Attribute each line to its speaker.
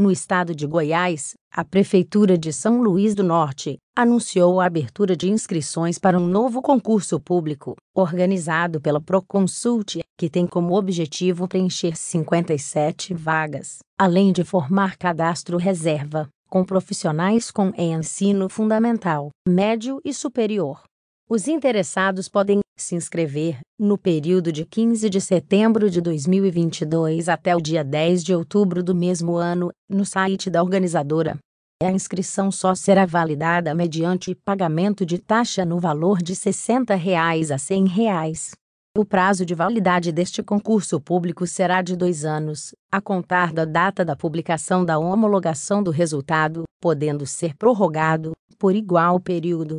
Speaker 1: No estado de Goiás, a Prefeitura de São Luís do Norte anunciou a abertura de inscrições para um novo concurso público, organizado pela Proconsult, que tem como objetivo preencher 57 vagas, além de formar cadastro reserva, com profissionais com ensino fundamental, médio e superior. Os interessados podem se inscrever no período de 15 de setembro de 2022 até o dia 10 de outubro do mesmo ano, no site da organizadora. A inscrição só será validada mediante pagamento de taxa no valor de R$ 60 reais a R$ 100. Reais. O prazo de validade deste concurso público será de dois anos, a contar da data da publicação da homologação do resultado, podendo ser prorrogado, por igual período,